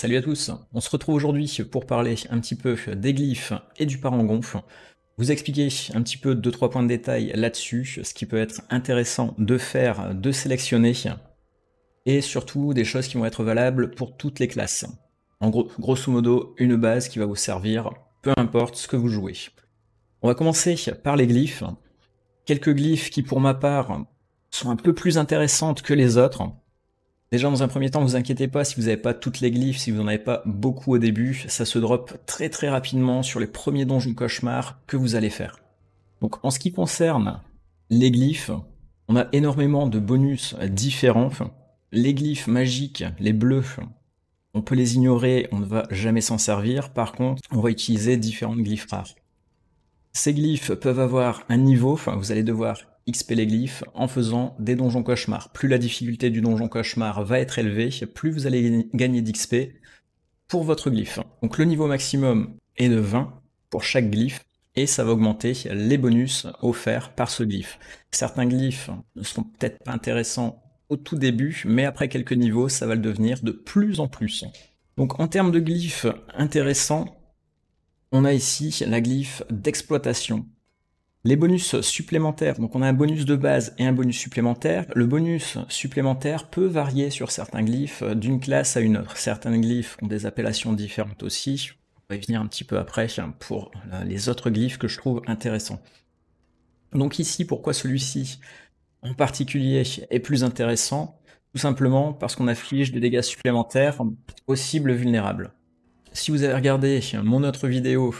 Salut à tous, on se retrouve aujourd'hui pour parler un petit peu des glyphes et du par-en-gonfle. vous expliquer un petit peu 2-3 points de détail là-dessus, ce qui peut être intéressant de faire, de sélectionner, et surtout des choses qui vont être valables pour toutes les classes. En gros, grosso modo, une base qui va vous servir, peu importe ce que vous jouez. On va commencer par les glyphes. Quelques glyphes qui, pour ma part, sont un peu plus intéressantes que les autres, Déjà, dans un premier temps, vous inquiétez pas si vous n'avez pas toutes les glyphes, si vous n'en avez pas beaucoup au début, ça se drop très très rapidement sur les premiers donjons cauchemar que vous allez faire. Donc en ce qui concerne les glyphes, on a énormément de bonus différents. Les glyphes magiques, les bleus, on peut les ignorer, on ne va jamais s'en servir. Par contre, on va utiliser différentes glyphes rares. Ces glyphes peuvent avoir un niveau, vous allez devoir XP les glyphes en faisant des donjons cauchemars. Plus la difficulté du donjon cauchemar va être élevée, plus vous allez gagner d'XP pour votre glyphe. Donc le niveau maximum est de 20 pour chaque glyphe et ça va augmenter les bonus offerts par ce glyphe. Certains glyphes ne seront peut-être pas intéressants au tout début, mais après quelques niveaux, ça va le devenir de plus en plus. Donc en termes de glyphes intéressants, on a ici la glyphe d'exploitation. Les bonus supplémentaires, donc on a un bonus de base et un bonus supplémentaire. Le bonus supplémentaire peut varier sur certains glyphes euh, d'une classe à une autre. Certains glyphes ont des appellations différentes aussi. On va y venir un petit peu après hein, pour euh, les autres glyphes que je trouve intéressants. Donc ici, pourquoi celui-ci en particulier est plus intéressant Tout simplement parce qu'on afflige des dégâts supplémentaires aux cibles vulnérables. Si vous avez regardé mon autre vidéo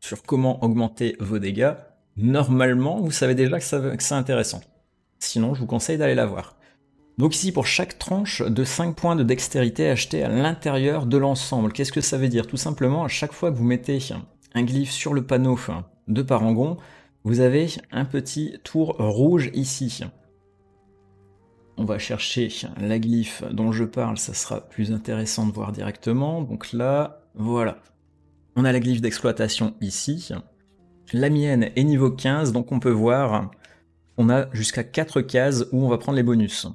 sur comment augmenter vos dégâts, normalement, vous savez déjà que, c'est intéressant. Sinon, je vous conseille d'aller la voir. Donc ici, pour chaque tranche de 5 points de dextérité achetés à l'intérieur de l'ensemble, qu'est-ce que ça veut dire Tout simplement, à chaque fois que vous mettez un glyphe sur le panneau de Parangon, vous avez un petit tour rouge ici. On va chercher la glyphe dont je parle, ça sera plus intéressant de voir directement. Donc là, voilà. On a la glyphe d'exploitation ici. La mienne est niveau 15, donc on peut voir, on a jusqu'à 4 cases où on va prendre les bonus.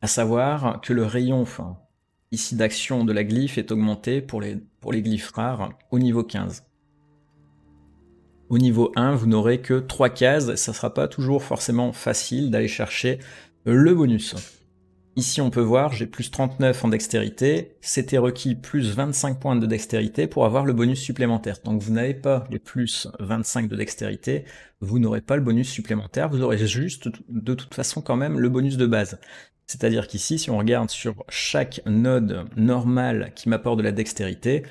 À savoir que le rayon ici d'action de la glyphe est augmenté pour les, pour les glyphes rares au niveau 15. Au niveau 1, vous n'aurez que 3 cases, ça ne sera pas toujours forcément facile d'aller chercher le bonus. Ici, on peut voir, j'ai plus 39 en dextérité. C'était requis plus 25 points de dextérité pour avoir le bonus supplémentaire. Donc, vous n'avez pas les plus 25 de dextérité. Vous n'aurez pas le bonus supplémentaire. Vous aurez juste, de toute façon, quand même, le bonus de base. C'est-à-dire qu'ici, si on regarde sur chaque node normal qui m'apporte de la dextérité,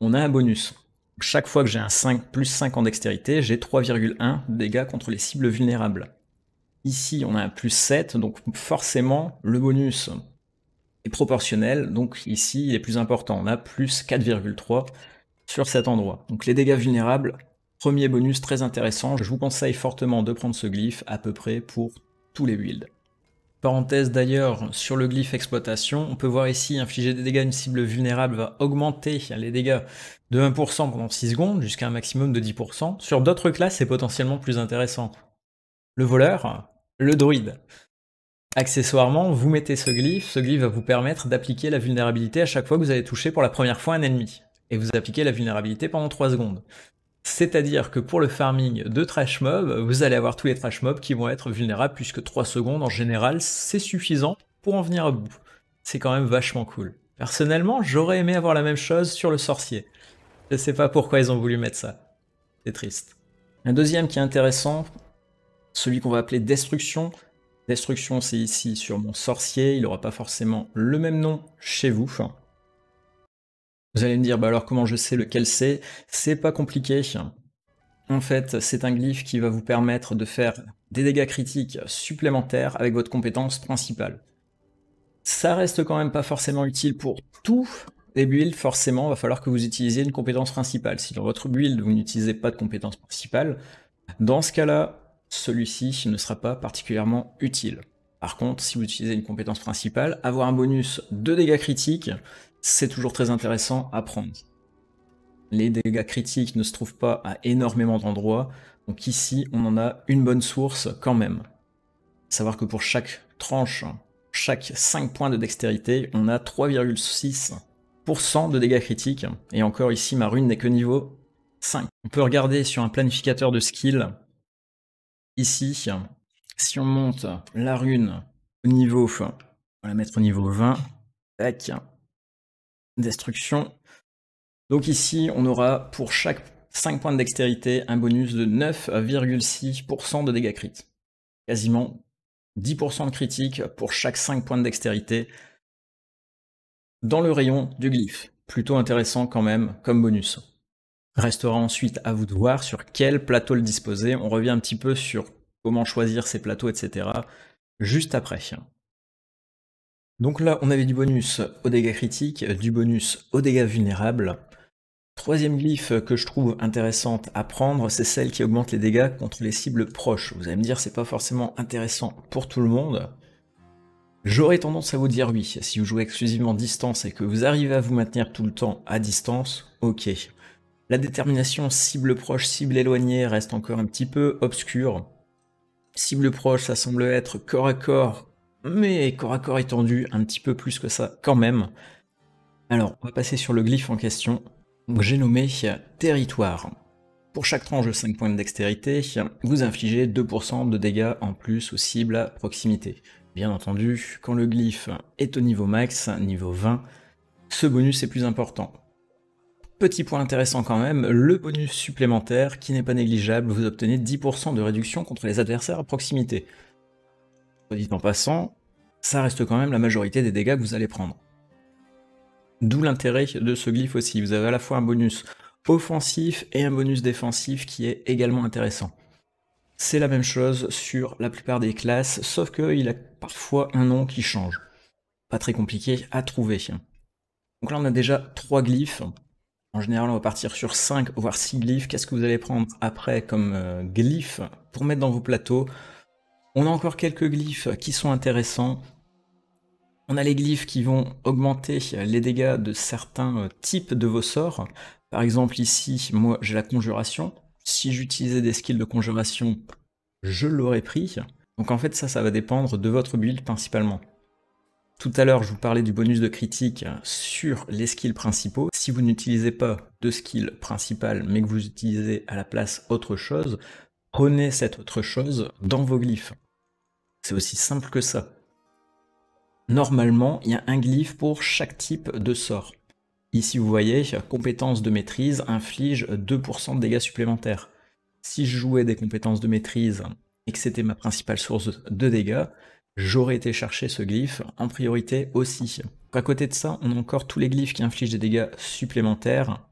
on a un bonus. Chaque fois que j'ai un 5 plus 5 en dextérité, j'ai 3,1 dégâts contre les cibles vulnérables. Ici, on a un plus 7, donc forcément, le bonus est proportionnel, donc ici, il est plus important. On a plus 4,3 sur cet endroit. Donc les dégâts vulnérables, premier bonus très intéressant. Je vous conseille fortement de prendre ce glyphe à peu près pour tous les builds. Parenthèse d'ailleurs, sur le glyphe exploitation, on peut voir ici infliger des dégâts à une cible vulnérable va augmenter les dégâts de 1% pendant 6 secondes jusqu'à un maximum de 10%. Sur d'autres classes, c'est potentiellement plus intéressant. Le voleur, le druide. Accessoirement, vous mettez ce glyphe, ce glyphe va vous permettre d'appliquer la vulnérabilité à chaque fois que vous allez toucher pour la première fois un ennemi. Et vous appliquez la vulnérabilité pendant 3 secondes. C'est-à-dire que pour le farming de trash mob, vous allez avoir tous les trash mobs qui vont être vulnérables puisque 3 secondes en général, c'est suffisant pour en venir à bout. C'est quand même vachement cool. Personnellement, j'aurais aimé avoir la même chose sur le sorcier. Je sais pas pourquoi ils ont voulu mettre ça. C'est triste. Un deuxième qui est intéressant, celui qu'on va appeler Destruction. Destruction, c'est ici sur mon sorcier. Il n'aura pas forcément le même nom chez vous. Vous allez me dire, bah alors comment je sais lequel c'est C'est pas compliqué. En fait, c'est un glyphe qui va vous permettre de faire des dégâts critiques supplémentaires avec votre compétence principale. Ça reste quand même pas forcément utile pour tout les builds, forcément, va falloir que vous utilisiez une compétence principale. Si dans votre build, vous n'utilisez pas de compétence principale, dans ce cas-là, celui-ci ne sera pas particulièrement utile. Par contre, si vous utilisez une compétence principale, avoir un bonus de dégâts critiques, c'est toujours très intéressant à prendre. Les dégâts critiques ne se trouvent pas à énormément d'endroits, donc ici on en a une bonne source quand même. Savoir que pour chaque tranche, chaque 5 points de dextérité, on a 3,6% de dégâts critiques, et encore ici ma rune n'est que niveau 5. On peut regarder sur un planificateur de skill ici, si on monte la rune au niveau, on va mettre au niveau 20, destruction. Donc ici, on aura pour chaque 5 points de dextérité un bonus de 9,6% de dégâts crit. Quasiment 10% de critiques pour chaque 5 points de dextérité dans le rayon du glyphe. Plutôt intéressant quand même comme bonus. Restera ensuite à vous de voir sur quel plateau le disposer. On revient un petit peu sur comment choisir ces plateaux, etc. juste après. Donc là, on avait du bonus aux dégâts critiques, du bonus aux dégâts vulnérables. Troisième glyphe que je trouve intéressante à prendre, c'est celle qui augmente les dégâts contre les cibles proches. Vous allez me dire, c'est pas forcément intéressant pour tout le monde. J'aurais tendance à vous dire oui, si vous jouez exclusivement distance et que vous arrivez à vous maintenir tout le temps à distance, ok. La détermination cible proche, cible éloignée reste encore un petit peu obscure. Cible proche, ça semble être corps à corps, mais corps à corps étendu, un petit peu plus que ça quand même. Alors, on va passer sur le glyphe en question. J'ai nommé territoire. Pour chaque tranche de 5 points de dextérité, vous infligez 2% de dégâts en plus aux cibles à proximité. Bien entendu, quand le glyphe est au niveau max, niveau 20, ce bonus est plus important. Petit point intéressant quand même, le bonus supplémentaire qui n'est pas négligeable, vous obtenez 10% de réduction contre les adversaires à proximité. Dit en passant, ça reste quand même la majorité des dégâts que vous allez prendre. D'où l'intérêt de ce glyphe aussi, vous avez à la fois un bonus offensif et un bonus défensif qui est également intéressant. C'est la même chose sur la plupart des classes, sauf qu'il a parfois un nom qui change. Pas très compliqué à trouver. Donc là on a déjà trois glyphes, en général, on va partir sur 5, voire 6 glyphes. Qu'est-ce que vous allez prendre après comme euh, glyphes pour mettre dans vos plateaux On a encore quelques glyphes qui sont intéressants. On a les glyphes qui vont augmenter les dégâts de certains euh, types de vos sorts. Par exemple, ici, moi, j'ai la conjuration. Si j'utilisais des skills de conjuration, je l'aurais pris. Donc en fait, ça, ça va dépendre de votre build principalement. Tout à l'heure, je vous parlais du bonus de critique sur les skills principaux. Si vous n'utilisez pas de skill principal, mais que vous utilisez à la place autre chose, prenez cette autre chose dans vos glyphes. C'est aussi simple que ça. Normalement, il y a un glyphe pour chaque type de sort. Ici, vous voyez, compétence de maîtrise inflige 2% de dégâts supplémentaires. Si je jouais des compétences de maîtrise et que c'était ma principale source de dégâts, j'aurais été chercher ce glyphe en priorité aussi. À côté de ça, on a encore tous les glyphes qui infligent des dégâts supplémentaires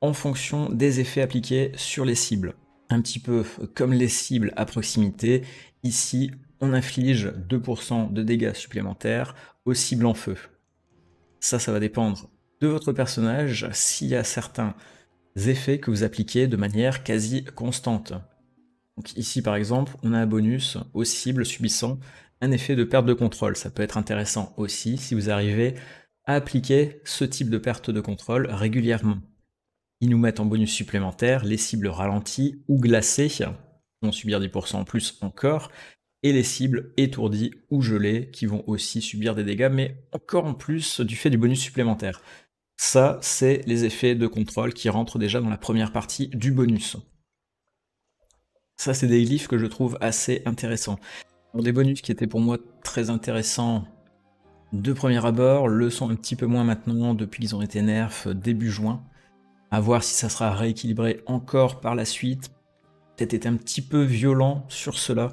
en fonction des effets appliqués sur les cibles. Un petit peu comme les cibles à proximité, ici on inflige 2% de dégâts supplémentaires aux cibles en feu. Ça, ça va dépendre de votre personnage s'il y a certains effets que vous appliquez de manière quasi constante. Donc ici par exemple, on a un bonus aux cibles subissant un effet de perte de contrôle. Ça peut être intéressant aussi si vous arrivez à appliquer ce type de perte de contrôle régulièrement. Ils nous mettent en bonus supplémentaire les cibles ralenties ou glacées, qui vont subir 10% en plus encore, et les cibles étourdies ou gelées, qui vont aussi subir des dégâts, mais encore en plus du fait du bonus supplémentaire. Ça, c'est les effets de contrôle qui rentrent déjà dans la première partie du bonus. Ça, c'est des glyphes que je trouve assez intéressants des bonus qui étaient pour moi très intéressants de premier abord, le sont un petit peu moins maintenant depuis qu'ils ont été nerfs euh, début juin. À voir si ça sera rééquilibré encore par la suite. peut un petit peu violent sur cela.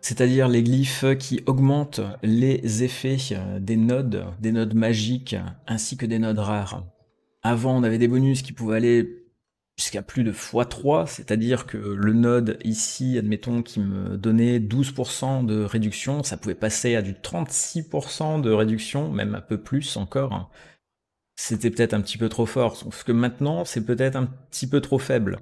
C'est-à-dire les glyphes qui augmentent les effets euh, des nodes, des nodes magiques ainsi que des nodes rares. Avant, on avait des bonus qui pouvaient aller jusqu'à plus de x3, c'est-à-dire que le node ici, admettons, qu'il me donnait 12% de réduction, ça pouvait passer à du 36% de réduction, même un peu plus encore. Hein. C'était peut-être un petit peu trop fort, ce que maintenant, c'est peut-être un petit peu trop faible,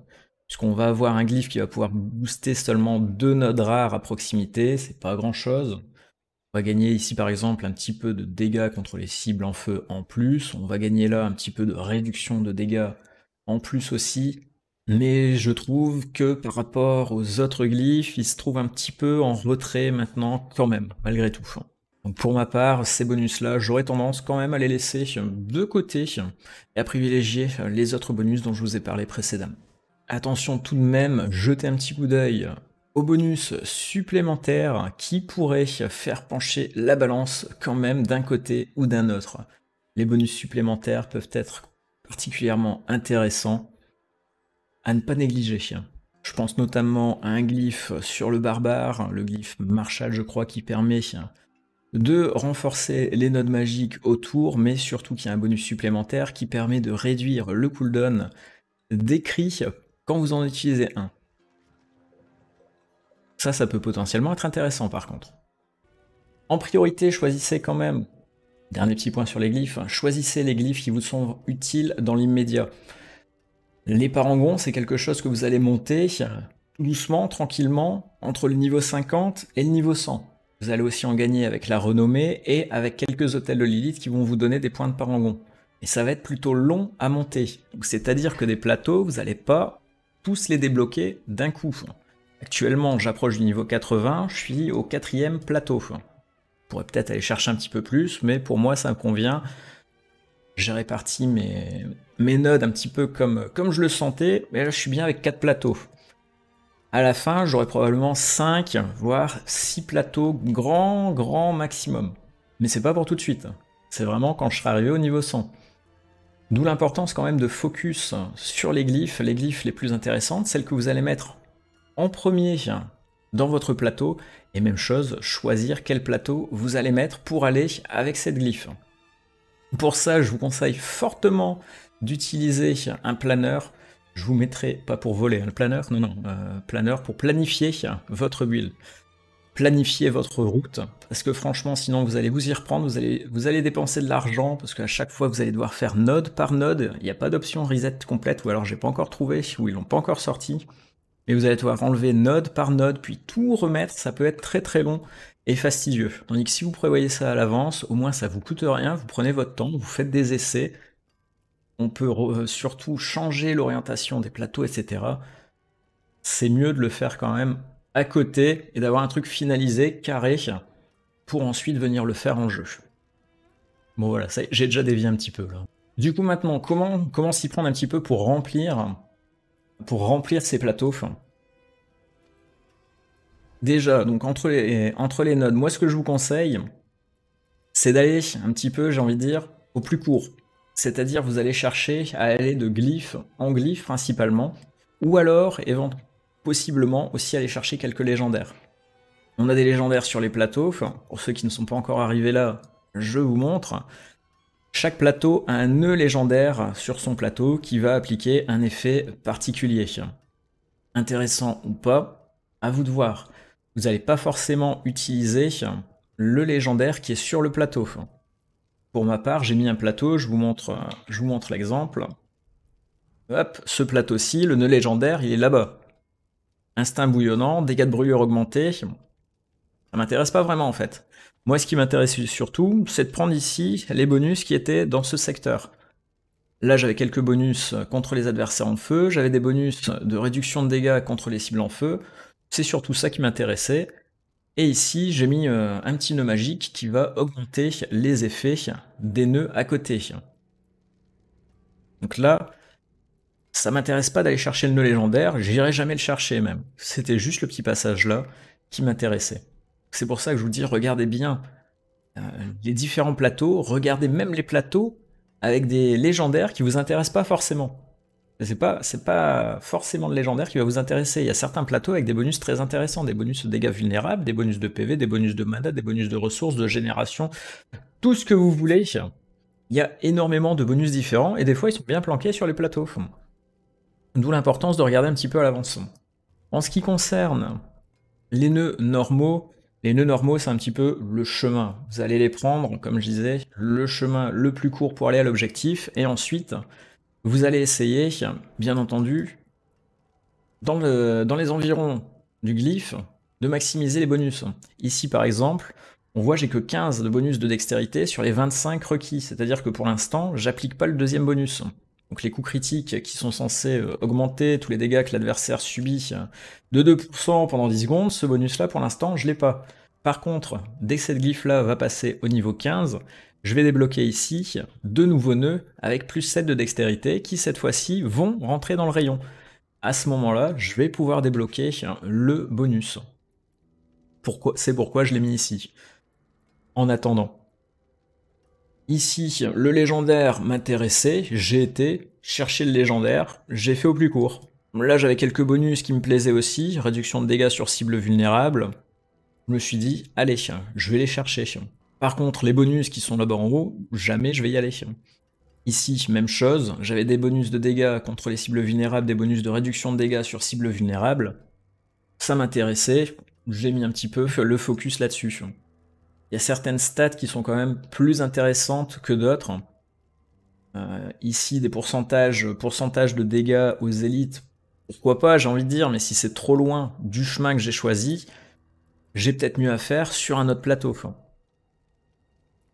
puisqu'on va avoir un glyphe qui va pouvoir booster seulement deux nodes rares à proximité, c'est pas grand-chose. On va gagner ici par exemple un petit peu de dégâts contre les cibles en feu en plus, on va gagner là un petit peu de réduction de dégâts en plus aussi, mais je trouve que par rapport aux autres glyphes, il se trouve un petit peu en retrait maintenant quand même, malgré tout. Donc pour ma part, ces bonus-là, j'aurais tendance quand même à les laisser de côté et à privilégier les autres bonus dont je vous ai parlé précédemment. Attention tout de même, jetez un petit coup d'œil aux bonus supplémentaires qui pourraient faire pencher la balance quand même d'un côté ou d'un autre. Les bonus supplémentaires peuvent être particulièrement intéressant à ne pas négliger. Je pense notamment à un glyphe sur le barbare, le glyphe Marshall je crois qui permet de renforcer les nodes magiques autour, mais surtout qui a un bonus supplémentaire qui permet de réduire le cooldown des cris quand vous en utilisez un. Ça, ça peut potentiellement être intéressant par contre. En priorité, choisissez quand même Dernier petit point sur les glyphes, choisissez les glyphes qui vous sont utiles dans l'immédiat. Les parangons, c'est quelque chose que vous allez monter doucement, tranquillement, entre le niveau 50 et le niveau 100. Vous allez aussi en gagner avec la renommée et avec quelques hôtels de Lilith qui vont vous donner des points de parangon. Et ça va être plutôt long à monter. C'est-à-dire que des plateaux, vous n'allez pas tous les débloquer d'un coup. Actuellement, j'approche du niveau 80, je suis au quatrième plateau pourrais peut-être aller chercher un petit peu plus, mais pour moi, ça me convient. J'ai réparti mes, mes nodes un petit peu comme, comme je le sentais, mais là, je suis bien avec 4 plateaux. À la fin, j'aurai probablement 5, voire 6 plateaux, grand, grand maximum. Mais c'est pas pour tout de suite. C'est vraiment quand je serai arrivé au niveau 100. D'où l'importance quand même de focus sur les glyphes, les glyphes les plus intéressantes, celles que vous allez mettre en premier dans votre plateau. Et même chose, choisir quel plateau vous allez mettre pour aller avec cette glyphe. Pour ça, je vous conseille fortement d'utiliser un planeur. Je vous mettrai, pas pour voler, un hein, le planeur, non, non, euh, planeur pour planifier votre build. Planifier votre route, parce que franchement, sinon vous allez vous y reprendre, vous allez, vous allez dépenser de l'argent, parce qu'à chaque fois vous allez devoir faire node par node, il n'y a pas d'option reset complète, ou alors j'ai pas encore trouvé, ou ils l'ont pas encore sorti et vous allez devoir enlever node par node, puis tout remettre, ça peut être très très long et fastidieux. Tandis que si vous prévoyez ça à l'avance, au moins ça vous coûte rien, vous prenez votre temps, vous faites des essais, on peut euh, surtout changer l'orientation des plateaux, etc. C'est mieux de le faire quand même à côté et d'avoir un truc finalisé, carré, pour ensuite venir le faire en jeu. Bon voilà, j'ai déjà dévié un petit peu là. Du coup maintenant, comment, comment s'y prendre un petit peu pour remplir pour remplir ces plateaux. déjà, donc entre les, entre les nodes, moi ce que je vous conseille, c'est d'aller un petit peu, j'ai envie de dire, au plus court. C'est-à-dire vous allez chercher à aller de glyphe en glyphe principalement, ou alors possiblement aussi aller chercher quelques légendaires. On a des légendaires sur les plateaux, pour ceux qui ne sont pas encore arrivés là, je vous montre. Chaque plateau a un nœud légendaire sur son plateau qui va appliquer un effet particulier. Intéressant ou pas, à vous de voir. Vous n'allez pas forcément utiliser le légendaire qui est sur le plateau. Pour ma part, j'ai mis un plateau, je vous montre, je vous montre l'exemple. Hop, ce plateau-ci, le nœud légendaire, il est là-bas. Instinct bouillonnant, dégâts de brûlure augmentés, ça m'intéresse pas vraiment en fait. Moi, ce qui m'intéressait surtout, c'est de prendre ici les bonus qui étaient dans ce secteur. Là, j'avais quelques bonus contre les adversaires en feu, j'avais des bonus de réduction de dégâts contre les cibles en feu. C'est surtout ça qui m'intéressait. Et ici, j'ai mis euh, un petit nœud magique qui va augmenter les effets des nœuds à côté. Donc là, ça m'intéresse pas d'aller chercher le nœud légendaire, j'irai jamais le chercher même. C'était juste le petit passage là qui m'intéressait. C'est pour ça que je vous dis, regardez bien euh, les différents plateaux, regardez même les plateaux avec des légendaires qui ne vous intéressent pas forcément. C'est pas, pas forcément le légendaire qui va vous intéresser. Il y a certains plateaux avec des bonus très intéressants, des bonus de dégâts vulnérables, des bonus de PV, des bonus de mana, des bonus de ressources, de génération, tout ce que vous voulez. Il y a énormément de bonus différents et des fois ils sont bien planqués sur les plateaux. D'où l'importance de regarder un petit peu à l'avance. En ce qui concerne les nœuds normaux, les nœuds normaux, c'est un petit peu le chemin. Vous allez les prendre, comme je disais, le chemin le plus court pour aller à l'objectif, et ensuite, vous allez essayer, bien entendu, dans, les environs du glyphe, de maximiser les bonus. Ici, par exemple, on voit j'ai que 15 de bonus de dextérité sur les 25 requis, c'est-à-dire que pour l'instant, j'applique pas le deuxième bonus donc les coups critiques qui sont censés euh, augmenter tous les dégâts que l'adversaire subit de 2% pendant 10 secondes, ce bonus-là, pour l'instant, je l'ai pas. Par contre, dès que cette glyphe-là va passer au niveau 15, je vais débloquer ici deux nouveaux nœuds avec plus 7 de dextérité qui, cette fois-ci, vont rentrer dans le rayon. À ce moment-là, je vais pouvoir débloquer le bonus. C'est pourquoi je l'ai mis ici. En attendant, Ici, le légendaire m'intéressait, j'ai été chercher le légendaire, j'ai fait au plus court. Là, j'avais quelques bonus qui me plaisaient aussi, réduction de dégâts sur cibles vulnérables. Je me suis dit, allez, je vais les chercher. Par contre, les bonus qui sont là-bas en haut, jamais je vais y aller. Ici, même chose, j'avais des bonus de dégâts contre les cibles vulnérables, des bonus de réduction de dégâts sur cibles vulnérables. Ça m'intéressait, j'ai mis un petit peu le focus là-dessus. Il y a certaines stats qui sont quand même plus intéressantes que d'autres. Euh, ici, des pourcentages, pourcentage de dégâts aux élites, pourquoi pas, j'ai envie de dire, mais si c'est trop loin du chemin que j'ai choisi, j'ai peut-être mieux à faire sur un autre plateau.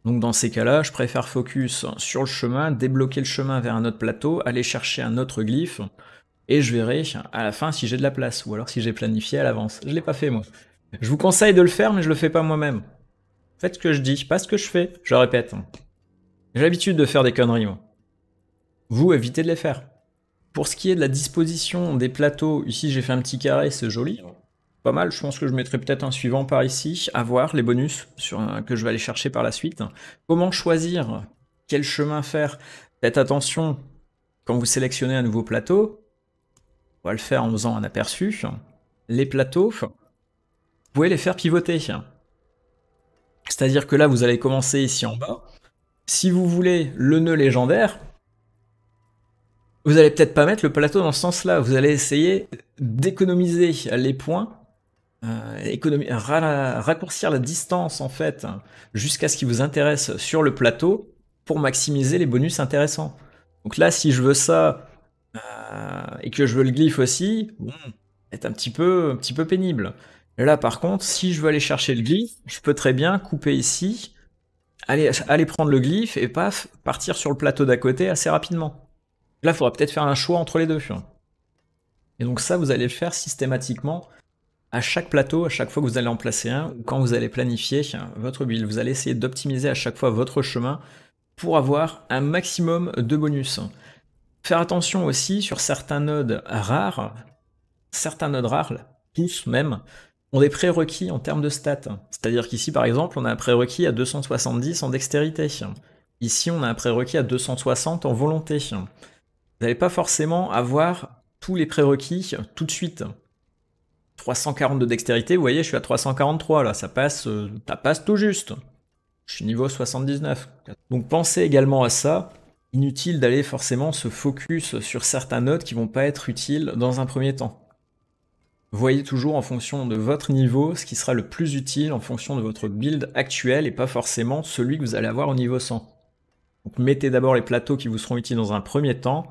Donc dans ces cas-là, je préfère focus sur le chemin, débloquer le chemin vers un autre plateau, aller chercher un autre glyphe, et je verrai à la fin si j'ai de la place, ou alors si j'ai planifié à l'avance. Je ne l'ai pas fait moi. Je vous conseille de le faire, mais je le fais pas moi-même. Faites ce que je dis, pas ce que je fais, je répète. J'ai l'habitude de faire des conneries, Vous, évitez de les faire. Pour ce qui est de la disposition des plateaux, ici j'ai fait un petit carré, c'est joli. Pas mal, je pense que je mettrai peut-être un suivant par ici, à voir les bonus sur que je vais aller chercher par la suite. Comment choisir Quel chemin faire Faites attention quand vous sélectionnez un nouveau plateau. On va le faire en faisant un aperçu. Les plateaux, vous pouvez les faire pivoter. C'est-à-dire que là, vous allez commencer ici en bas. Si vous voulez le nœud légendaire, vous allez peut-être pas mettre le plateau dans ce sens-là. Vous allez essayer d'économiser les points, euh, raccourcir la distance en fait jusqu'à ce qui vous intéresse sur le plateau pour maximiser les bonus intéressants. Donc là, si je veux ça euh, et que je veux le glyphe aussi, bon, est un un petit peu pénible. Là, par contre, si je veux aller chercher le glyphe, je peux très bien couper ici, aller, prendre le glyphe et paf, partir sur le plateau d'à côté assez rapidement. Là, il faudra peut-être faire un choix entre les deux. Et donc ça, vous allez le faire systématiquement à chaque plateau, à chaque fois que vous allez en placer un, ou quand vous allez planifier hein, votre build. Vous allez essayer d'optimiser à chaque fois votre chemin pour avoir un maximum de bonus. Faire attention aussi sur certains nodes rares, certains nodes rares, tous même, ont des prérequis en termes de stats. C'est-à-dire qu'ici, par exemple, on a un prérequis à 270 en dextérité. Ici, on a un prérequis à 260 en volonté. Vous n'allez pas forcément avoir tous les prérequis tout de suite. 340 de dextérité, vous voyez, je suis à 343 là, ça passe, euh, ça passe tout juste. Je suis niveau 79. Donc pensez également à ça. Inutile d'aller forcément se focus sur certains notes qui vont pas être utiles dans un premier temps. Voyez toujours en fonction de votre niveau ce qui sera le plus utile en fonction de votre build actuel et pas forcément celui que vous allez avoir au niveau 100. mettez d'abord les plateaux qui vous seront utiles dans un premier temps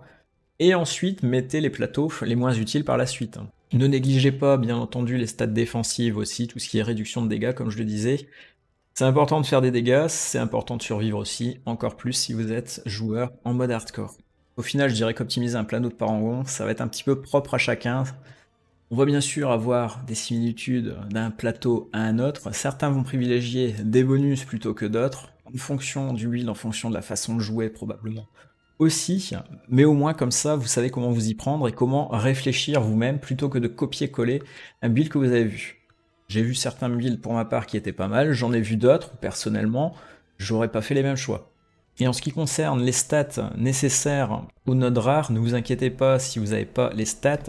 et ensuite mettez les plateaux les moins utiles par la suite. Ne négligez pas bien entendu les stats défensives aussi, tout ce qui est réduction de dégâts comme je le disais. C'est important de faire des dégâts, c'est important de survivre aussi, encore plus si vous êtes joueur en mode hardcore. Au final je dirais qu'optimiser un plateau de parangon ça va être un petit peu propre à chacun, on va bien sûr avoir des similitudes d'un plateau à un autre. Certains vont privilégier des bonus plutôt que d'autres, en fonction du build, en fonction de la façon de jouer probablement aussi, mais au moins comme ça, vous savez comment vous y prendre et comment réfléchir vous-même plutôt que de copier-coller un build que vous avez vu. J'ai vu certains builds pour ma part qui étaient pas mal, j'en ai vu d'autres, personnellement, j'aurais pas fait les mêmes choix. Et en ce qui concerne les stats nécessaires aux nodes rares, ne vous inquiétez pas si vous n'avez pas les stats,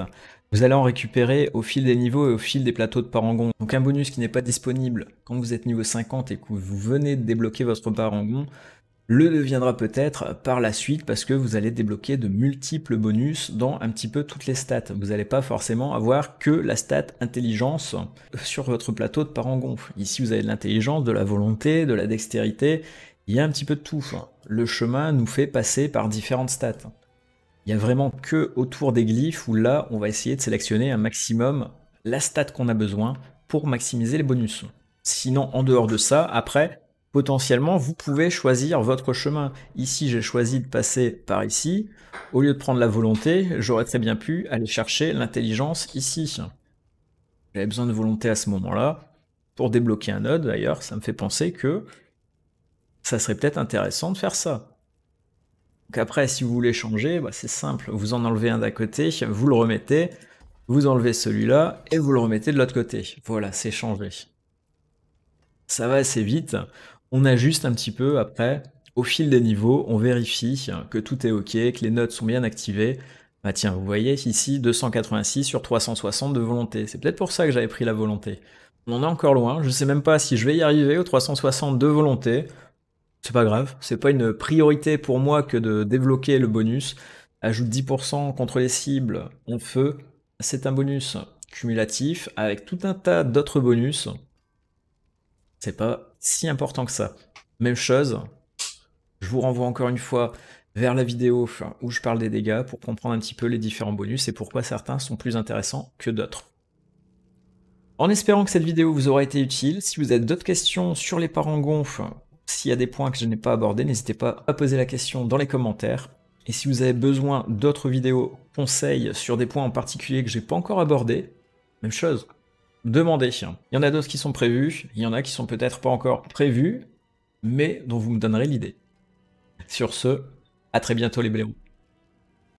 vous allez en récupérer au fil des niveaux et au fil des plateaux de parangon. Donc un bonus qui n'est pas disponible quand vous êtes niveau 50 et que vous venez de débloquer votre parangon, le deviendra peut-être par la suite parce que vous allez débloquer de multiples bonus dans un petit peu toutes les stats. Vous n'allez pas forcément avoir que la stat intelligence sur votre plateau de parangon. Ici vous avez de l'intelligence, de la volonté, de la dextérité, il y a un petit peu de tout. Le chemin nous fait passer par différentes stats il n'y a vraiment que autour des glyphes où là, on va essayer de sélectionner un maximum la stat qu'on a besoin pour maximiser les bonus. Sinon, en dehors de ça, après, potentiellement, vous pouvez choisir votre chemin. Ici, j'ai choisi de passer par ici. Au lieu de prendre la volonté, j'aurais très bien pu aller chercher l'intelligence ici. J'avais besoin de volonté à ce moment-là. Pour débloquer un node, d'ailleurs, ça me fait penser que ça serait peut-être intéressant de faire ça après, si vous voulez changer, bah, c'est simple, vous en enlevez un d'un côté, vous le remettez, vous enlevez celui-là et vous le remettez de l'autre côté. Voilà, c'est changé. Ça va assez vite. On ajuste un petit peu après. Au fil des niveaux, on vérifie que tout est OK, que les notes sont bien activées. Bah tiens, vous voyez ici 286 sur 360 de volonté. C'est peut-être pour ça que j'avais pris la volonté. On est encore loin. Je ne sais même pas si je vais y arriver au 360 de volonté c'est pas grave, c'est pas une priorité pour moi que de débloquer le bonus. Ajoute 10% contre les cibles en feu, c'est un bonus cumulatif avec tout un tas d'autres bonus. C'est pas si important que ça. Même chose, je vous renvoie encore une fois vers la vidéo où je parle des dégâts pour comprendre un petit peu les différents bonus et pourquoi certains sont plus intéressants que d'autres. En espérant que cette vidéo vous aura été utile, si vous avez d'autres questions sur les parangons s'il y a des points que je n'ai pas abordés, n'hésitez pas à poser la question dans les commentaires. Et si vous avez besoin d'autres vidéos conseils sur des points en particulier que je n'ai pas encore abordés, même chose, demandez. Il y en a d'autres qui sont prévus, il y en a qui sont peut-être pas encore prévus, mais dont vous me donnerez l'idée. Sur ce, à très bientôt les blaireaux.